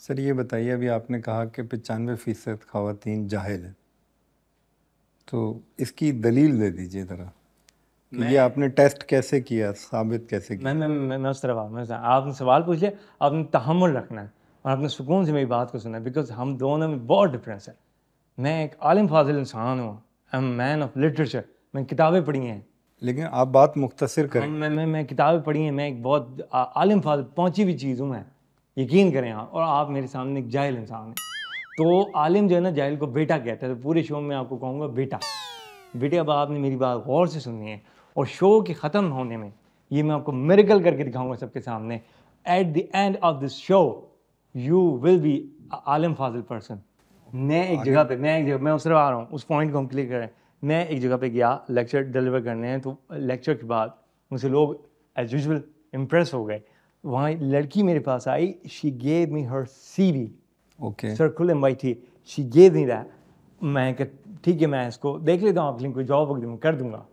Sir ये बताइए अभी आपने कहा कि पचानवे फ़ीसद खातन जाहिल हैं तो इसकी दलील दे दीजिए ज़रा ये आपने टेस्ट कैसे किया साबित कैसे किया मैं मैं मैं उस तरफ मैं आपने सवाल पूछ लिया आपने तहमुल रखना है और आपने सुकून से मेरी बात को सुना है बिकॉज हम दोनों में बहुत डिफरेंस है मैं एक आलिम फाजिल इंसान हूँ I am man of literature मैंने किताबें पढ़ी हैं लेकिन आप बात मुख्तर करें मैं मैं मैं किताबें पढ़ी हैं मैं एक बहुत आलिम फाजिल पहुँची हुई चीज़ हूँ मैं यकीन करें आप और आप मेरे सामने एक जाहिल इंसान हैं तो आलिम जो है ना जाहिल को बेटा कहता है तो पूरे शो में आपको कहूँगा बेटा बेटे अब आपने मेरी बात गौर से सुननी है और शो के ख़त्म होने में ये मैं आपको मेरिकल करके दिखाऊंगा सबके सामने at the end of this show you will be आलिम फाजिल पर्सन मैं एक जगह पे मैं एक जगह मैं उस आ रहा हूँ उस पॉइंट को हम क्लियर करें मैं एक जगह पे गया लेक्चर डिलीवर करने हैं तो लेक्चर के बाद मुझसे लोग एज यूजल इम्प्रेस हो गए वहाँ लड़की मेरे पास आई she gave me her CV okay ओके खुल एम वाई थी शी गेव मी रहा मैं ठीक है मैं इसको देख लेता हूँ आपके कोई जॉब वगैरह कर दूंगा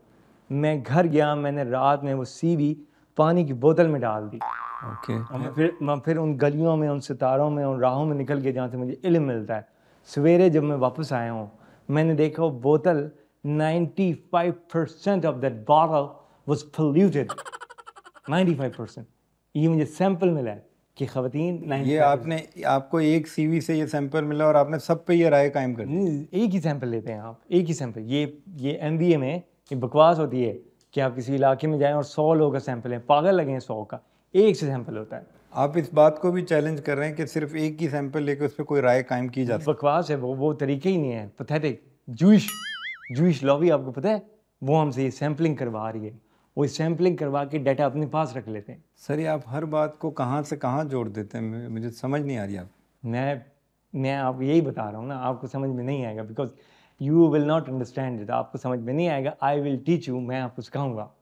मैं घर गया मैंने रात में वो सी वी पानी की बोतल में डाल दी ओके okay. मैं फिर मैं फिर उन गलियों में उन सितारों में उन राहों में निकल गया जहाँ से मुझे इल्म मिलता है सवेरे जब मैं वापस आया हूँ मैंने देखा वो बोतल 95% of that bottle was polluted 95% ये मुझे सैंपल मिला है कि नहीं ये आपने आपको एक सीवी से ये सैंपल मिला और आपने सब पे ये राय कायम कर दी एक ही सैंपल लेते हैं आप एक ही सैंपल ये ये ए में ये बकवास होती है कि आप किसी इलाके में जाएं और सौ लोगों का सैंपल लें पागल लगे हैं सौ का एक से सैंपल होता है आप इस बात को भी चैलेंज कर रहे हैं कि सिर्फ एक ही सैंपल लेकर उस पर कोई राय कायम की जाती है बकवास है वो वो तरीके ही नहीं है पथेटिक जूश जूश लॉबी आपको पता है वो हमसे ये सैम्पलिंग करवा रही है वो सैम्पलिंग करवा के डाटा अपने पास रख लेते हैं सर ये आप हर बात को कहाँ से कहाँ जोड़ देते हैं मुझे समझ नहीं आ रही आप मैं मैं आप यही बता रहा हूँ ना आपको समझ में नहीं आएगा because you will not understand it आपको समझ में नहीं आएगा आई विल टीच यू मैं आपको सिखाऊंगा